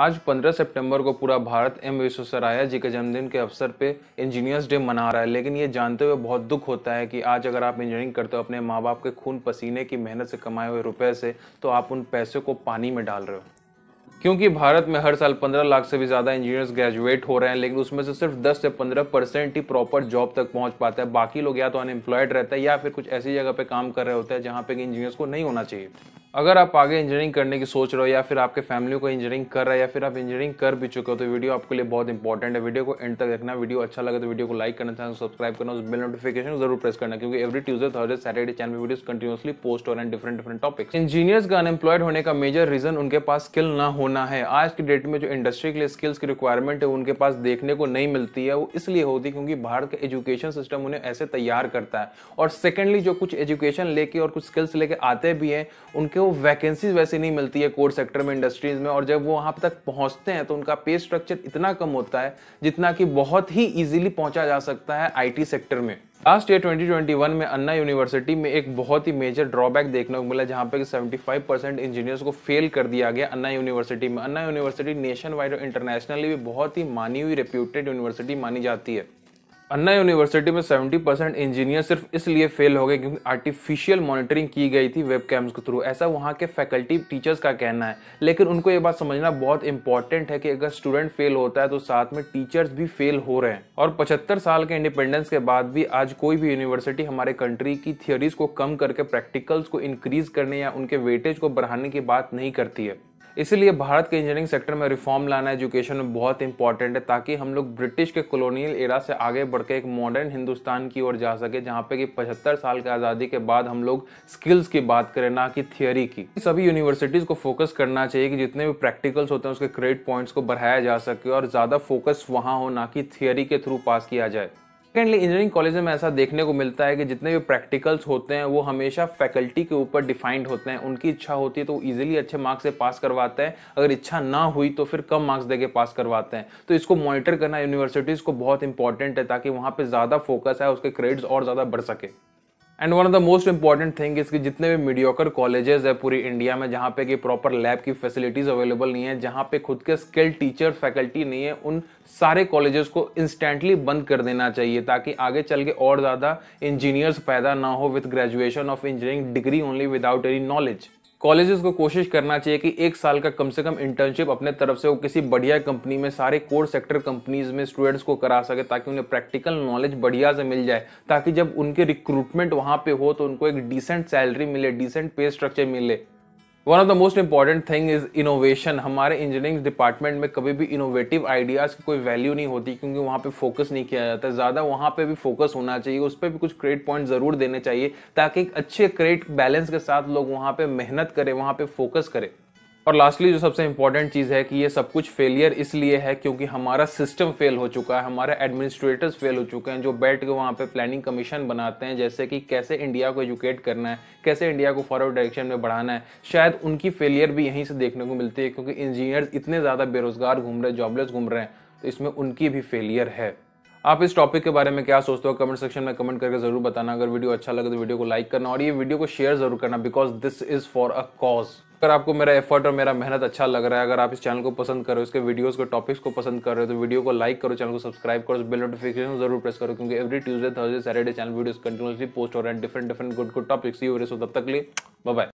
आज 15 सितंबर को पूरा भारत एम विश्वसराया जी के जन्मदिन के अवसर पे इंजीनियर्स डे मना रहा है लेकिन ये जानते हुए बहुत दुख होता है कि आज अगर आप इंजीनियरिंग करते हो अपने माँ बाप के खून पसीने की मेहनत से कमाए हुए रुपए से तो आप उन पैसे को पानी में डाल रहे हो क्योंकि भारत में हर साल 15 लाख से भी ज़्यादा इंजीनियर्स ग्रेजुएट हो रहे हैं लेकिन उसमें से सिर्फ 10 से 15 परसेंट ही प्रॉपर जॉब तक पहुंच पाता है बाकी लोग या तो अनएम्प्लॉयड रहता है या फिर कुछ ऐसी जगह पे काम कर रहे होते हैं जहाँ पे इंजीनियर्स को नहीं होना चाहिए अगर आप आगे इंजीनियरिंग करने की सोच रहे हो या फिर आपके फैमिली को इंजीनियरिंग कर रहा है या फिर आप इंजीनियरिंग कर भी चुके हो तो वीडियो आपके लिए बहुत इंपॉर्टेंट है वीडियो को एंड तक देखना वीडियो अच्छा लगे तो वीडियो को लाइक करना चाहिए सब्सक्राइब करना उस बिल नोटिफिकेशन जरूर प्रेस करना क्योंकि every Tuesday Thursday Saturday channel video continuously post हो रहे हैं डिफरेंट डिफरेंट टॉपिक्स इंजीनियर्स का अनएम्प्लॉयड होने का मेजर रीजन उनके पास स्किल ना होना है आज की डेट में जो इंडस्ट्री के लिए स्किल्स की रिक्वायरमेंट है उनके पास देखने को नहीं मिलती है वो इसलिए होती है क्योंकि भारत का एजुकेशन सिस्टम उन्हें ऐसे तैयार करता है और सेकेंडली जो कुछ एजुकेशन लेके और कुछ स्किल्स लेके आते भी हैं उनके कि वो वैकेंसीज वैसे नहीं मिलती है कोर सेक्टर में इंडस्ट्रीज में और जब वो वहाँ तक पहुँचते हैं तो उनका पे स्ट्रक्चर इतना कम होता है जितना कि बहुत ही ईजिली पहुँचा जा सकता है आईटी सेक्टर में लास्ट ईयर 2021 में अन्ना यूनिवर्सिटी में एक बहुत ही मेजर ड्रॉबैक देखने को मिला जहां पे 75 परसेंट इंजीनियर्स को फेल कर दिया गया अन्ना यूनिवर्सिटी में अन्ना यूनिवर्सिटी नेशन वाइड और इंटरनेशनली भी बहुत ही मानी हुई रेप्यूटेड यूनिवर्सिटी मानी जाती है अन्ना यूनिवर्सिटी में 70 परसेंट इंजीनियर सिर्फ इसलिए फेल हो गए क्योंकि आर्टिफिशियल मॉनिटरिंग की गई थी वेब कैम्स के थ्रू ऐसा वहाँ के फैकल्टी टीचर्स का कहना है लेकिन उनको ये बात समझना बहुत इंपॉर्टेंट है कि अगर स्टूडेंट फेल होता है तो साथ में टीचर्स भी फेल हो रहे हैं और पचहत्तर साल के इंडिपेंडेंस के बाद भी आज कोई भी यूनिवर्सिटी हमारे कंट्री की थियोरीज को कम करके प्रैक्टिकल्स को इंक्रीज करने या उनके वेटेज को बढ़ाने की बात नहीं करती है इसलिए भारत के इंजीनियरिंग सेक्टर में रिफॉर्म लाना एजुकेशन में बहुत इंपॉर्टेंट है ताकि हम लोग ब्रिटिश के कॉलोनियल एरा से आगे बढ़ के एक मॉडर्न हिंदुस्तान की ओर जा सके जहाँ पे कि 75 साल की आज़ादी के बाद हम लोग स्किल्स की बात करें ना कि थियोरी की सभी यूनिवर्सिटीज़ को फोकस करना चाहिए कि जितने भी प्रैक्टिकल्स होते हैं उसके क्रेडिट पॉइंट्स को बढ़ाया जा सके और ज़्यादा फोकस वहाँ हो ना कि थियोरी के थ्रू पास किया जाए सेकेंडली इंजीनियरिंग कॉलेज में ऐसा देखने को मिलता है कि जितने भी प्रैक्टिकल्स होते हैं वो हमेशा फैकल्टी के ऊपर डिफाइंड होते हैं उनकी इच्छा होती है तो इजीली अच्छे मार्क्स से पास करवाते हैं अगर इच्छा ना हुई तो फिर कम मार्क्स देके पास करवाते हैं तो इसको मॉनिटर करना यूनिवर्सिटीज़ को बहुत इंपॉर्टेंट है ताकि वहाँ पर ज़्यादा फोकस है उसके क्रेडिट्स और ज़्यादा बढ़ सके and one of the most important thing इसके जितने भी मीडियोकर कॉलेजेस है पूरी इंडिया में जहाँ पे कि प्रॉपर लैब की फैसिलिटीज़ अवेलेबल नहीं है जहाँ पे खुद के स्किल्ड टीचर फैकल्टी नहीं है उन सारे कॉलेजेस को इंस्टेंटली बंद कर देना चाहिए ताकि आगे चल के और ज़्यादा इंजीनियर्स पैदा ना हो with graduation of engineering degree only without any knowledge colleges को कोशिश करना चाहिए कि एक साल का कम से कम इंटर्नशिप अपने तरफ से वो किसी बढ़िया कंपनी में सारे कोर सेक्टर कंपनीज में स्टूडेंट्स को करा सके ताकि उन्हें प्रैक्टिकल नॉलेज बढ़िया से मिल जाए ताकि जब उनके रिक्रूटमेंट वहाँ पे हो तो उनको एक डिसेंट सैलरी मिले डिसेंट पे स्ट्रक्चर मिले one of the most important thing is innovation हमारे इंजीनियरिंग डिपार्टमेंट में कभी भी इनोवेटिव आइडियाज़ की कोई वैल्यू नहीं होती क्योंकि वहाँ पे फोकस नहीं किया जाता है ज़्यादा वहाँ पे भी फोकस होना चाहिए उस पर भी कुछ क्रेडिट पॉइंट ज़रूर देने चाहिए ताकि एक अच्छे क्रेडिट बैलेंस के साथ लोग वहाँ पे मेहनत करें वहाँ पे फोकस करें और लास्टली जो सबसे इंपॉर्टेंट चीज़ है कि ये सब कुछ फेलियर इसलिए है क्योंकि हमारा सिस्टम फेल हो चुका है हमारे एडमिनिस्ट्रेटर्स फेल हो चुके हैं जो बैठ के वहाँ पे प्लानिंग कमीशन बनाते हैं जैसे कि कैसे इंडिया को एजुकेट करना है कैसे इंडिया को फॉरवर्ड डायरेक्शन में बढ़ाना है शायद उनकी फेलियर भी यहीं से देखने को मिलती है क्योंकि इंजीनियर्स इतने ज़्यादा बेरोजगार घूम रहे जॉबलेस घूम रहे हैं तो इसमें उनकी भी फेलियर है आप इस टॉपिक के बारे में क्या सोचते हो कमेंट सेक्शन में कमेंट करके जरूर बताना अगर वीडियो अच्छा लगे तो वीडियो को लाइक करना और ये वीडियो को शेयर जरूर करना because this is for a cause अगर आपको मेरा एफर्ट और मेरा मेहनत अच्छा लग रहा है अगर आप इस चैनल को पसंद करो इसके वीडियोस को टॉपिक्स को पसंद कर रहे हो तो वीडियो को लाइक करो चैनल को सब्सक्राइब करो बिल नोटिफिकेशन जरूर प्रेस करो क्योंकि every Tuesday Thursday Saturday channel videos continuously post हो रहे हैं different different good good topics ही हो रहे हो तब तक लिए बाय